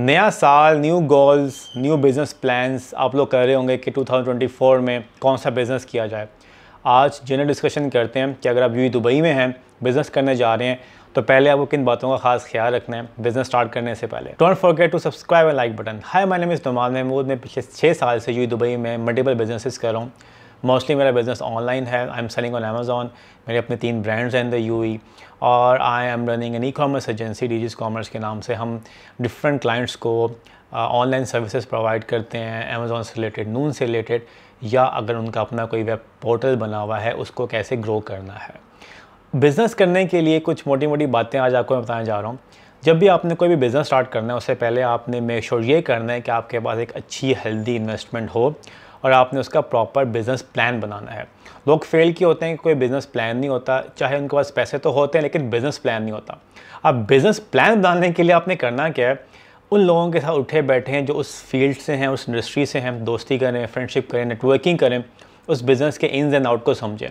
नया साल new goals new business plans आप लोग कर रहे होंगे कि 2024 में कौन सा बिज़नेस किया जाए आज जिन्हें डिस्कशन करते हैं कि अगर आप यू दुबई में हैं बिज़नेस करने जा रहे हैं तो पहले आपको किन बातों का खास ख्याल रखना है बिज़नेस स्टार्ट करने से पहले don't forget to subscribe and like button hi मैंने इस दुमान महमूद मैं पिछले छः साल से यू दुबई में मल्टीपल बिजनेसिस कर रहा हूँ मोस्टली मेरा बिज़नेस ऑनलाइन है I am selling on Amazon मेरे अपने तीन ब्रांड्स हैं इन द यू और I am running an e commerce agency Digis commerce के नाम से हम डिफरेंट क्लाइंट्स को ऑनलाइन सर्विसेज प्रोवाइड करते हैं अमेजोन से रिलेटेड नून से रिलेटेड या अगर उनका अपना कोई वेब पोर्टल बना हुआ है उसको कैसे ग्रो करना है बिज़नेस करने के लिए कुछ मोटी मोटी बातें आज आपको मैं बताने जा रहा हूँ जब भी आपने कोई भी बिज़नेस स्टार्ट करना है उससे पहले आपने मेक श्योर ये करना है कि आपके पास एक अच्छी हेल्दी इन्वेस्टमेंट हो और आपने उसका प्रॉपर बिज़नेस प्लान बनाना है लोग फेल क्यों होते हैं कोई बिज़नेस प्लान नहीं होता चाहे उनके पास पैसे तो होते हैं लेकिन बिज़नेस प्लान नहीं होता अब बिज़नेस प्लान बनाने के लिए आपने करना क्या है उन लोगों के साथ उठे बैठे हैं जो उस फील्ड से हैं उस इंडस्ट्री से हैं दोस्ती करें फ्रेंडशिप करें नेटवर्किंग करें उस बिज़नेस के इन्स एंड आउट को समझें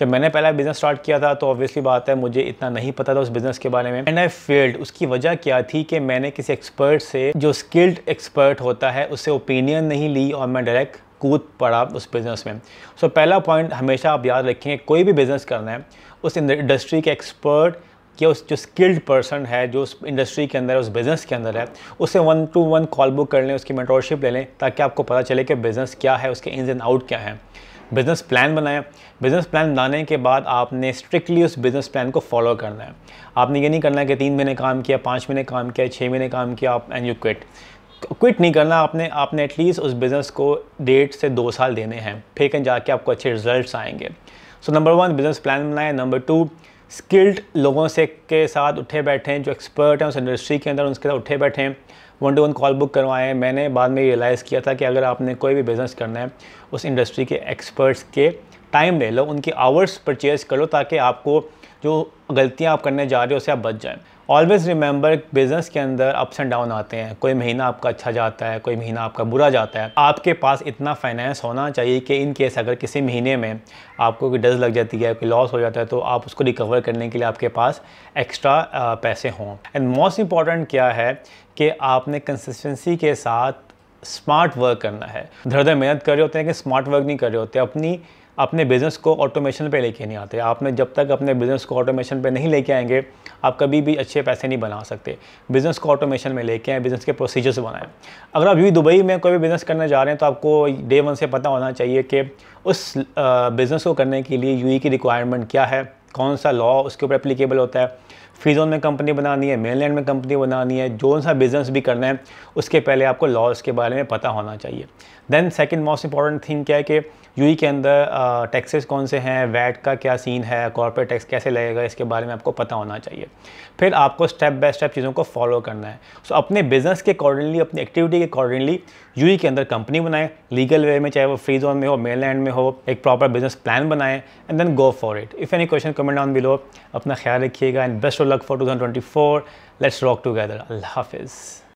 जब मैंने पहला बिज़नेस स्टार्ट किया था तो ऑब्वियसली बात है मुझे इतना नहीं पता था उस बिज़नेस के बारे में एंड आई फेल्ड उसकी वजह क्या थी कि मैंने किसी एक्सपर्ट से जो स्किल्ड एक्सपर्ट होता है उससे ओपिनियन नहीं ली और मैं डायरेक्ट कूद पड़ा उस बिज़नेस में सो so, पहला पॉइंट हमेशा आप याद रखें कोई भी बिज़नेस करना है उस इंडस्ट्री के एक्सपर्ट या उस जो स्किल्ड पर्सन है जो उस इंडस्ट्री के अंदर है उस बिज़नेस के अंदर है उसे one to one call book कर लें उसकी मेटोरशिप ले लें ताकि आपको पता चले कि बिज़नेस क्या है उसके इन एंड आउट क्या है बिज़नेस प्लान बनाएं बिज़नेस प्लान बनाने के बाद आपने स्ट्रिक्टली उस बिज़नेस प्लान को फॉलो करना है आपने ये नहीं करना है कि तीन महीने काम किया पाँच महीने काम किया छः महीने काम किया आप एंड यू क्विट क्विट नहीं करना आपने आपने एटलीस्ट उस बिज़नेस को डेढ़ से दो साल देने हैं फिर कहीं जाके आपको अच्छे रिजल्ट्स आएंगे so number one business plan बनाएं नंबर टू स्किल्ड लोगों से के साथ उठे बैठे हैं जो एक्सपर्ट हैं उस इंडस्ट्री के अंदर उनके साथ उठे बैठे हैं one to one call book करवाएं मैंने बाद में रियलाइज़ किया था कि अगर आपने कोई भी बिज़नेस करना है उस इंडस्ट्री के एक्सपर्ट्स के टाइम ले लो उनके आवर्स परचेज़ कर लो ताकि आपको जो गलतियाँ आप करने जा रहे हो उससे आप बच जाएँ ऑलवेज़ रिमेंबर बिज़नेस के अंदर अप्स एंड डाउन आते हैं कोई महीना आपका अच्छा जाता है कोई महीना आपका बुरा जाता है आपके पास इतना फाइनेंस होना चाहिए कि इन केस अगर किसी महीने में आपको कोई डज लग जाती है कोई लॉस हो जाता है तो आप उसको रिकवर करने के लिए आपके पास एक्स्ट्रा पैसे हों एंड मोस्ट इम्पॉर्टेंट क्या है कि आपने कंसिस्टेंसी के साथ स्मार्ट वर्क करना है धर धर मेहनत कर रहे होते हैं कि स्मार्ट वर्क नहीं कर रहे होते अपनी अपने बिज़नेस को ऑटोमेशन पे लेके नहीं आते आपने जब तक अपने बिज़नेस को ऑटोमेशन पे नहीं लेके आएंगे आप कभी भी अच्छे पैसे नहीं बना सकते बिज़नेस को ऑटोमेशन में लेके आए बिज़नेस के प्रोसीजर्स बनाएं अगर आप यू दुबई में कोई भी बिज़नेस करने जा रहे हैं तो आपको डे वन से पता होना चाहिए कि उस बिज़नेस को करने के लिए यू e की रिक्वायरमेंट क्या है कौन सा लॉ उसके ऊपर एप्लीकेबल होता है फ्रीजोन में कंपनी बनानी है मेनलैंड में कंपनी बनानी है जो सा बिज़नेस भी करना है उसके पहले आपको लॉज के बारे में पता होना चाहिए then second most important thing क्या है कि यू e के अंदर टैक्सेस कौन से हैं वैट का क्या सीन है कॉरपोरेट टैक्स कैसे लगेगा इसके बारे में आपको पता होना चाहिए फिर आपको स्टेप बाय स्टेप चीज़ों को फॉलो करना है सो so, अपने बिजनेस के अकॉर्डिंगली अपनी एक्टिविटी के अकॉर्डिंगली यू e के अंदर कंपनी बनाएं लीगल वे में चाहे वो फ्री जोन में हो मेनलैंड में हो एक प्रॉपर बिजनेस प्लान बनाएं and then go for it if any question comment on below अपना ख्याल रखिएगा and best luck for 2024. Let's rock together. Allah Hafiz.